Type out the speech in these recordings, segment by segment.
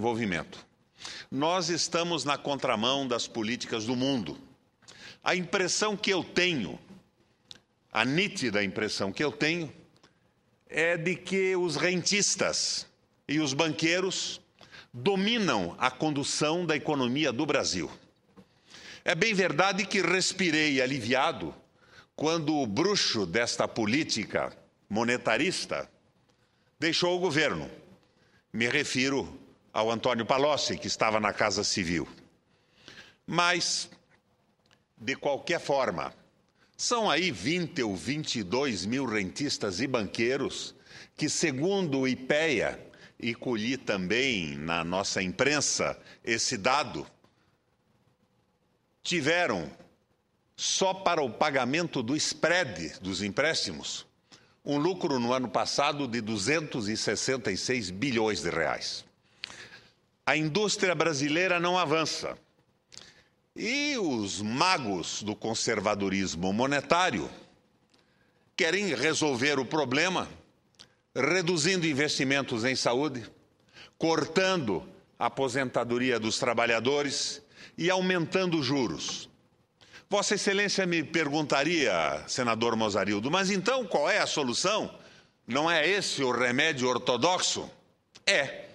envolvimento. Nós estamos na contramão das políticas do mundo. A impressão que eu tenho, a nítida impressão que eu tenho, é de que os rentistas e os banqueiros dominam a condução da economia do Brasil. É bem verdade que respirei aliviado quando o bruxo desta política monetarista deixou o governo. Me refiro ao Antônio Palocci, que estava na Casa Civil. Mas, de qualquer forma, são aí 20 ou 22 mil rentistas e banqueiros que, segundo o IPEA, e colhi também na nossa imprensa esse dado, tiveram só para o pagamento do spread dos empréstimos um lucro no ano passado de 266 bilhões de reais a indústria brasileira não avança. E os magos do conservadorismo monetário querem resolver o problema reduzindo investimentos em saúde, cortando a aposentadoria dos trabalhadores e aumentando juros. Vossa Excelência me perguntaria, senador Mozarildo, mas então qual é a solução? Não é esse o remédio ortodoxo? É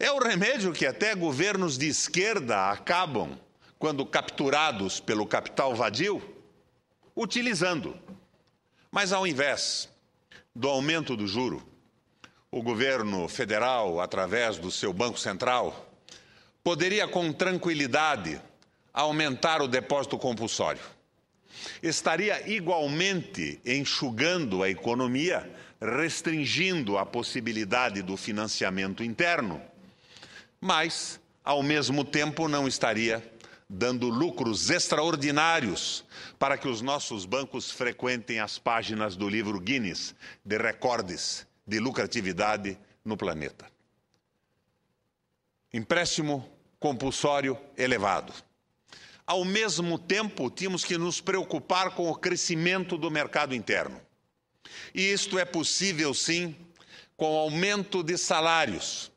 é o remédio que até governos de esquerda acabam, quando capturados pelo capital vadio, utilizando. Mas ao invés do aumento do juro, o governo federal, através do seu Banco Central, poderia com tranquilidade aumentar o depósito compulsório. Estaria igualmente enxugando a economia, restringindo a possibilidade do financiamento interno mas ao mesmo tempo não estaria dando lucros extraordinários para que os nossos bancos frequentem as páginas do livro Guinness de recordes de lucratividade no planeta. Empréstimo compulsório elevado. Ao mesmo tempo, tínhamos que nos preocupar com o crescimento do mercado interno. E isto é possível, sim, com aumento de salários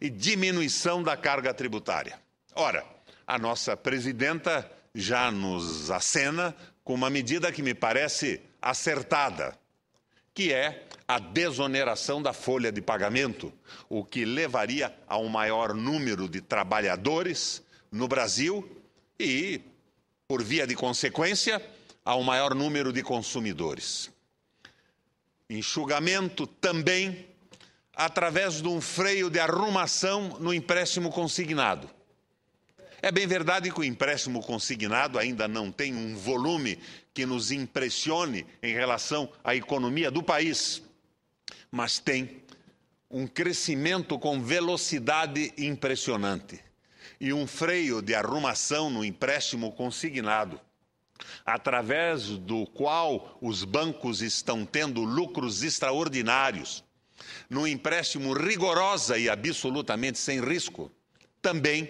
e diminuição da carga tributária. Ora, a nossa presidenta já nos acena com uma medida que me parece acertada, que é a desoneração da folha de pagamento, o que levaria a um maior número de trabalhadores no Brasil e, por via de consequência, a um maior número de consumidores. Enxugamento também através de um freio de arrumação no empréstimo consignado. É bem verdade que o empréstimo consignado ainda não tem um volume que nos impressione em relação à economia do país, mas tem um crescimento com velocidade impressionante e um freio de arrumação no empréstimo consignado, através do qual os bancos estão tendo lucros extraordinários num empréstimo rigorosa e absolutamente sem risco, também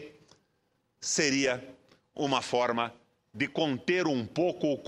seria uma forma de conter um pouco o